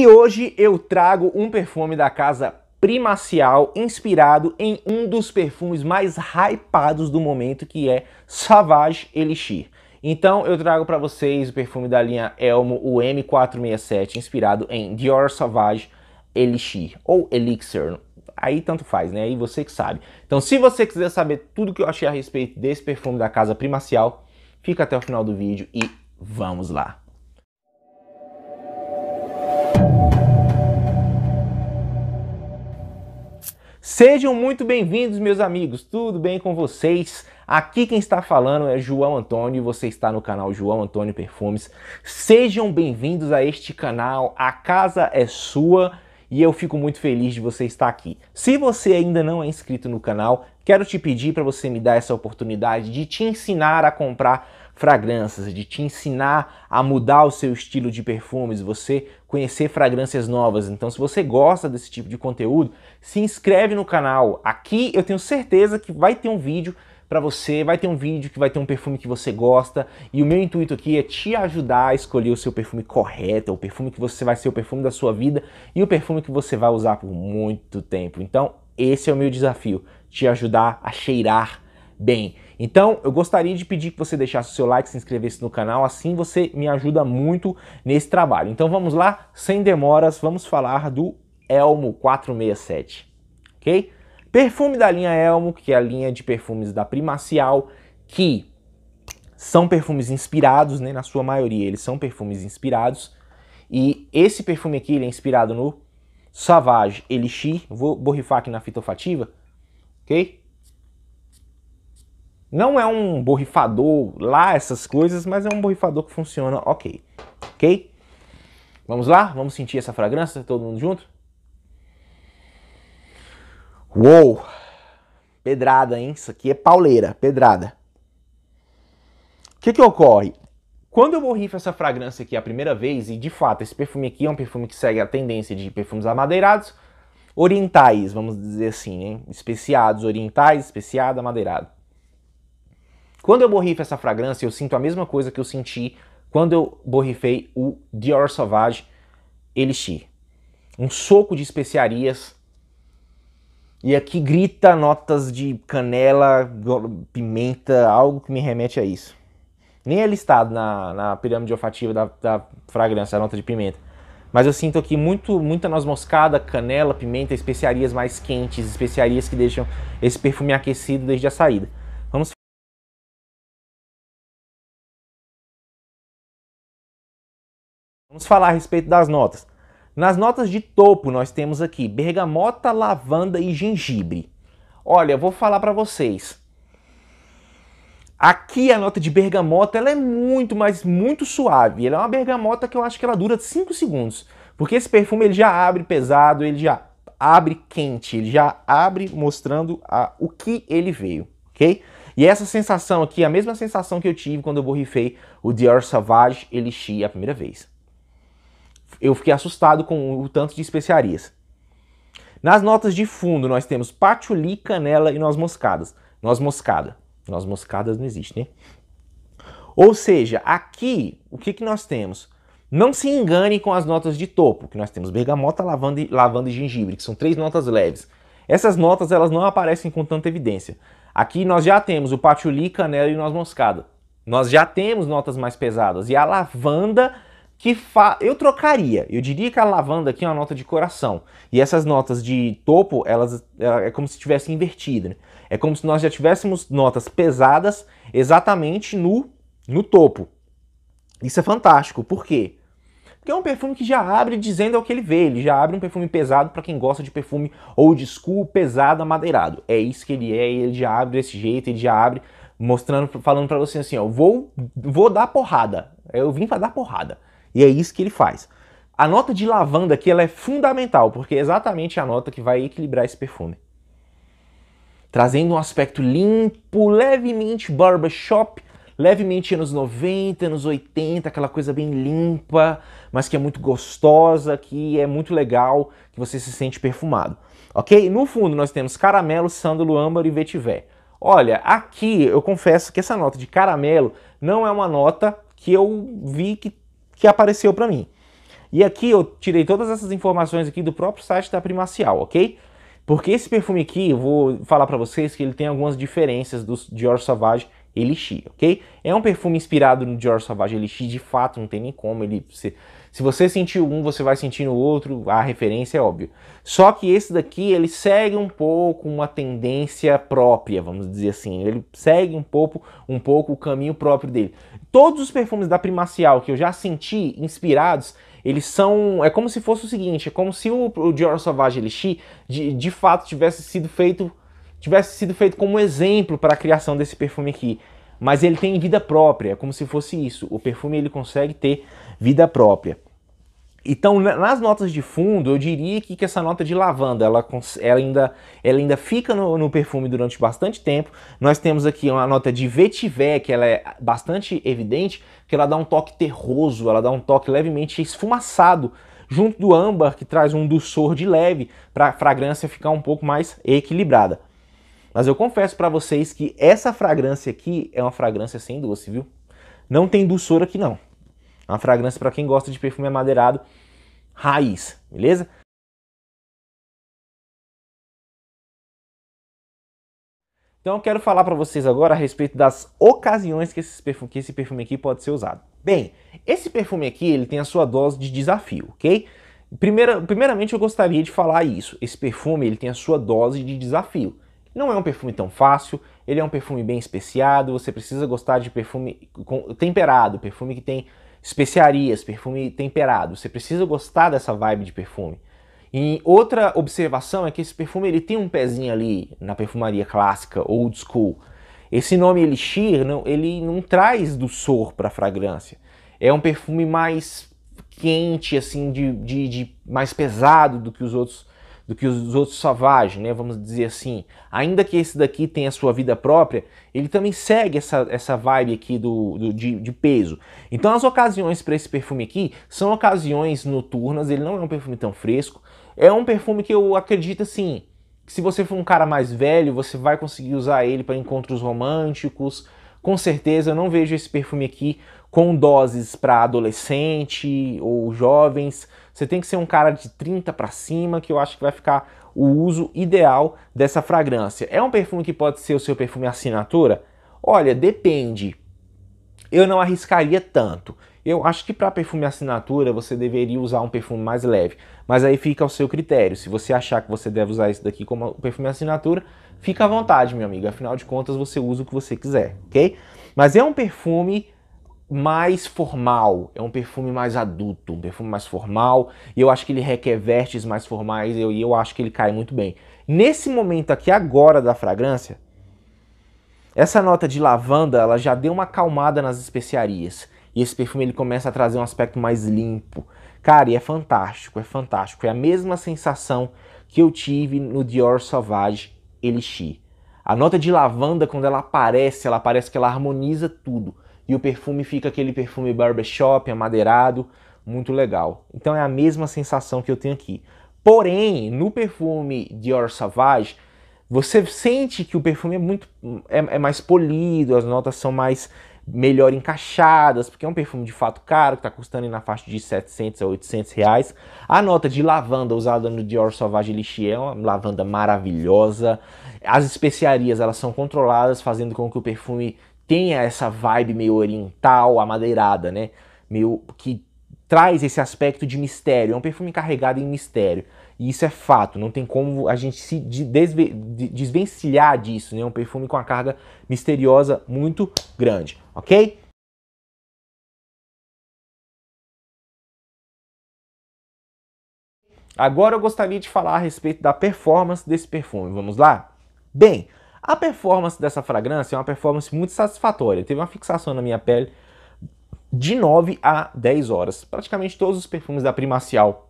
E hoje eu trago um perfume da casa Primacial, inspirado em um dos perfumes mais hypados do momento, que é Savage Elixir. Então eu trago para vocês o perfume da linha Elmo, o M467, inspirado em Dior Savage Elixir, ou Elixir, aí tanto faz, né? Aí você que sabe. Então se você quiser saber tudo que eu achei a respeito desse perfume da Casa Primacial, fica até o final do vídeo e vamos lá! Sejam muito bem-vindos, meus amigos. Tudo bem com vocês? Aqui quem está falando é João Antônio e você está no canal João Antônio Perfumes. Sejam bem-vindos a este canal. A casa é sua e eu fico muito feliz de você estar aqui. Se você ainda não é inscrito no canal, quero te pedir para você me dar essa oportunidade de te ensinar a comprar fragrâncias, de te ensinar a mudar o seu estilo de perfumes, você conhecer fragrâncias novas. Então, se você gosta desse tipo de conteúdo, se inscreve no canal. Aqui eu tenho certeza que vai ter um vídeo para você, vai ter um vídeo que vai ter um perfume que você gosta, e o meu intuito aqui é te ajudar a escolher o seu perfume correto, o perfume que você vai ser o perfume da sua vida e o perfume que você vai usar por muito tempo. Então, esse é o meu desafio, te ajudar a cheirar bem. Então, eu gostaria de pedir que você deixasse o seu like, se inscrevesse no canal, assim você me ajuda muito nesse trabalho. Então vamos lá, sem demoras, vamos falar do Elmo 467, ok? Perfume da linha Elmo, que é a linha de perfumes da Primacial, que são perfumes inspirados, né, na sua maioria, eles são perfumes inspirados, e esse perfume aqui, ele é inspirado no Savage Elixir, vou borrifar aqui na fita olfativa, ok? Não é um borrifador lá, essas coisas, mas é um borrifador que funciona ok. Ok? Vamos lá? Vamos sentir essa fragrância? Todo mundo junto? Uou! Pedrada, hein? Isso aqui é pauleira, pedrada. O que, que ocorre? Quando eu borrifo essa fragrância aqui a primeira vez, e de fato esse perfume aqui é um perfume que segue a tendência de perfumes amadeirados, orientais, vamos dizer assim, hein? especiados, orientais, especiado, amadeirado. Quando eu borrifo essa fragrância, eu sinto a mesma coisa que eu senti quando eu borrifei o Dior Sauvage Elixir. Um soco de especiarias. E aqui grita notas de canela, pimenta, algo que me remete a isso. Nem é listado na, na pirâmide olfativa da, da fragrância, a nota de pimenta. Mas eu sinto aqui muito, muita noz moscada, canela, pimenta, especiarias mais quentes, especiarias que deixam esse perfume aquecido desde a saída. Vamos falar a respeito das notas. Nas notas de topo nós temos aqui bergamota, lavanda e gengibre. Olha, eu vou falar para vocês. Aqui a nota de bergamota ela é muito, mas muito suave. Ela é uma bergamota que eu acho que ela dura 5 segundos. Porque esse perfume ele já abre pesado, ele já abre quente, ele já abre mostrando a, o que ele veio, ok? E essa sensação aqui é a mesma sensação que eu tive quando eu borrifei o Dior Sauvage Elixir a primeira vez eu fiquei assustado com o tanto de especiarias. Nas notas de fundo nós temos patchouli, canela e noz moscadas. Noz moscada. Noz moscadas não existe, né? Ou seja, aqui o que, que nós temos? Não se engane com as notas de topo, que nós temos bergamota, lavanda e, lavanda e gengibre, que são três notas leves. Essas notas elas não aparecem com tanta evidência. Aqui nós já temos o patchouli, canela e noz moscada. Nós já temos notas mais pesadas e a lavanda que fa... eu trocaria. Eu diria que a lavanda aqui é uma nota de coração. E essas notas de topo, elas é como se tivessem invertido. Né? É como se nós já tivéssemos notas pesadas exatamente no, no topo. Isso é fantástico. Por quê? Porque é um perfume que já abre dizendo ao que ele vê Ele já abre um perfume pesado para quem gosta de perfume old school, pesado, amadeirado. É isso que ele é, ele já abre desse jeito, ele já abre mostrando, falando para você assim, ó, vou, vou dar porrada. Eu vim para dar porrada. E é isso que ele faz. A nota de lavanda aqui ela é fundamental, porque é exatamente a nota que vai equilibrar esse perfume. Trazendo um aspecto limpo, levemente barbershop, levemente anos 90, anos 80, aquela coisa bem limpa, mas que é muito gostosa, que é muito legal, que você se sente perfumado. Ok? No fundo nós temos caramelo, sândalo, âmbar e vetiver. Olha, aqui eu confesso que essa nota de caramelo não é uma nota que eu vi que que apareceu para mim. E aqui eu tirei todas essas informações aqui do próprio site da Primacial, ok? Porque esse perfume aqui, eu vou falar para vocês que ele tem algumas diferenças do Dior Sauvage Elixir, ok? É um perfume inspirado no Dior Sauvage Elixir, de fato, não tem nem como ele ser... Se você sentiu um, você vai sentir no outro, a referência é óbvio. Só que esse daqui, ele segue um pouco uma tendência própria, vamos dizer assim. Ele segue um pouco, um pouco o caminho próprio dele. Todos os perfumes da Primacial que eu já senti inspirados, eles são. É como se fosse o seguinte: é como se o, o Dior Sauvage Elixir de, de fato tivesse sido feito tivesse sido feito como exemplo para a criação desse perfume aqui mas ele tem vida própria, é como se fosse isso. O perfume ele consegue ter vida própria. Então, nas notas de fundo, eu diria que, que essa nota de lavanda, ela, ela ainda, ela ainda fica no, no, perfume durante bastante tempo. Nós temos aqui uma nota de vetiver, que ela é bastante evidente, que ela dá um toque terroso, ela dá um toque levemente esfumaçado, junto do âmbar, que traz um dulçor de leve, para a fragrância ficar um pouco mais equilibrada. Mas eu confesso para vocês que essa fragrância aqui é uma fragrância sem doce, viu? Não tem doçura aqui não. É uma fragrância para quem gosta de perfume amadeirado raiz, beleza? Então eu quero falar para vocês agora a respeito das ocasiões que esse, perfume, que esse perfume aqui pode ser usado. Bem, esse perfume aqui ele tem a sua dose de desafio, ok? Primeira, primeiramente eu gostaria de falar isso. Esse perfume ele tem a sua dose de desafio. Não é um perfume tão fácil, ele é um perfume bem especiado, você precisa gostar de perfume temperado, perfume que tem especiarias, perfume temperado. Você precisa gostar dessa vibe de perfume. E outra observação é que esse perfume ele tem um pezinho ali na perfumaria clássica, old school. Esse nome Elixir, não, ele não traz do sor para a fragrância. É um perfume mais quente, assim, de, de, de mais pesado do que os outros do que os outros selvagens, né? Vamos dizer assim. Ainda que esse daqui tenha a sua vida própria, ele também segue essa, essa vibe aqui do, do de, de, peso. Então as ocasiões para esse perfume aqui são ocasiões noturnas, ele não é um perfume tão fresco. É um perfume que eu acredito assim, que se você for um cara mais velho, você vai conseguir usar ele para encontros românticos. Com certeza, eu não vejo esse perfume aqui com doses para adolescente ou jovens. Você tem que ser um cara de 30 para cima, que eu acho que vai ficar o uso ideal dessa fragrância. É um perfume que pode ser o seu perfume assinatura? Olha, depende. Eu não arriscaria tanto. Eu acho que para perfume assinatura você deveria usar um perfume mais leve, mas aí fica ao seu critério. Se você achar que você deve usar isso daqui como perfume assinatura, fica à vontade, meu amigo. Afinal de contas, você usa o que você quiser, ok? Mas é um perfume mais formal, é um perfume mais adulto, um perfume mais formal, e eu acho que ele requer vestes mais formais, e eu, eu acho que ele cai muito bem. Nesse momento aqui agora da fragrância, essa nota de lavanda, ela já deu uma acalmada nas especiarias, e esse perfume ele começa a trazer um aspecto mais limpo. Cara, e é fantástico, é fantástico, é a mesma sensação que eu tive no Dior Sauvage Elixir. A nota de lavanda, quando ela aparece, ela parece que ela harmoniza tudo e o perfume fica aquele perfume barbershop, amadeirado, muito legal. Então é a mesma sensação que eu tenho aqui. Porém, no perfume Dior Savage, você sente que o perfume é muito é, é, mais polido, as notas são mais melhor encaixadas, porque é um perfume de fato caro, que está custando na faixa de 700 a 800 reais. A nota de lavanda usada no Dior Sauvage Elixir é uma lavanda maravilhosa. As especiarias, elas são controladas, fazendo com que o perfume tenha essa vibe meio oriental, amadeirada, né? Meio que traz esse aspecto de mistério. É um perfume carregado em mistério. E isso é fato, não tem como a gente se desve desvencilhar disso, né? Um perfume com uma carga misteriosa muito grande, ok? Agora eu gostaria de falar a respeito da performance desse perfume. Vamos lá? Bem, a performance dessa fragrância é uma performance muito satisfatória. Teve uma fixação na minha pele de 9 a 10 horas. Praticamente todos os perfumes da Primacial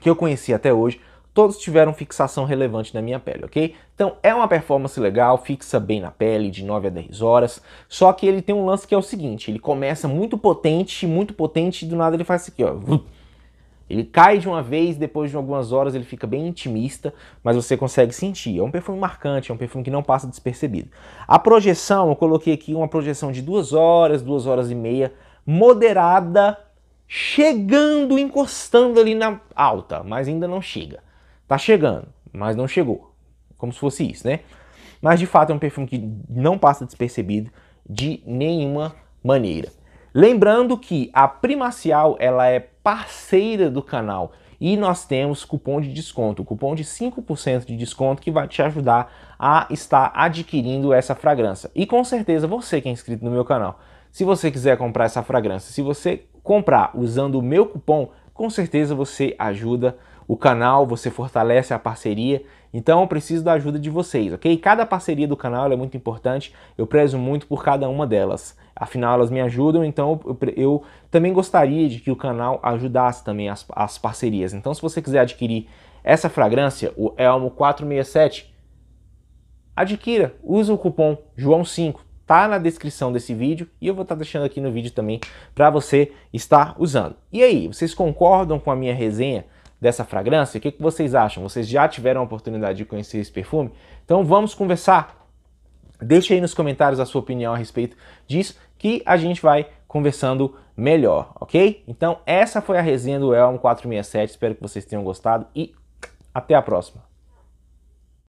que eu conheci até hoje, todos tiveram fixação relevante na minha pele, ok? Então é uma performance legal, fixa bem na pele, de 9 a 10 horas. Só que ele tem um lance que é o seguinte, ele começa muito potente, muito potente, e do nada ele faz isso aqui, ó ele cai de uma vez, depois de algumas horas ele fica bem intimista, mas você consegue sentir. É um perfume marcante, é um perfume que não passa despercebido. A projeção, eu coloquei aqui uma projeção de duas horas, duas horas e meia, moderada, chegando, encostando ali na alta, mas ainda não chega. Tá chegando, mas não chegou. Como se fosse isso, né? Mas de fato é um perfume que não passa despercebido de nenhuma maneira. Lembrando que a Primacial ela é parceira do canal e nós temos cupom de desconto, cupom de 5% de desconto que vai te ajudar a estar adquirindo essa fragrância. E com certeza você que é inscrito no meu canal, se você quiser comprar essa fragrância, se você comprar usando o meu cupom, com certeza você ajuda o canal, você fortalece a parceria. Então eu preciso da ajuda de vocês, ok? Cada parceria do canal é muito importante, eu prezo muito por cada uma delas. Afinal, elas me ajudam, então eu, eu também gostaria de que o canal ajudasse também as, as parcerias. Então se você quiser adquirir essa fragrância, o Elmo 467, adquira, usa o cupom João5 tá na descrição desse vídeo e eu vou estar tá deixando aqui no vídeo também para você estar usando. E aí, vocês concordam com a minha resenha dessa fragrância? O que, que vocês acham? Vocês já tiveram a oportunidade de conhecer esse perfume? Então vamos conversar. Deixe aí nos comentários a sua opinião a respeito disso, que a gente vai conversando melhor, ok? Então essa foi a resenha do Elmo 467, espero que vocês tenham gostado e até a próxima.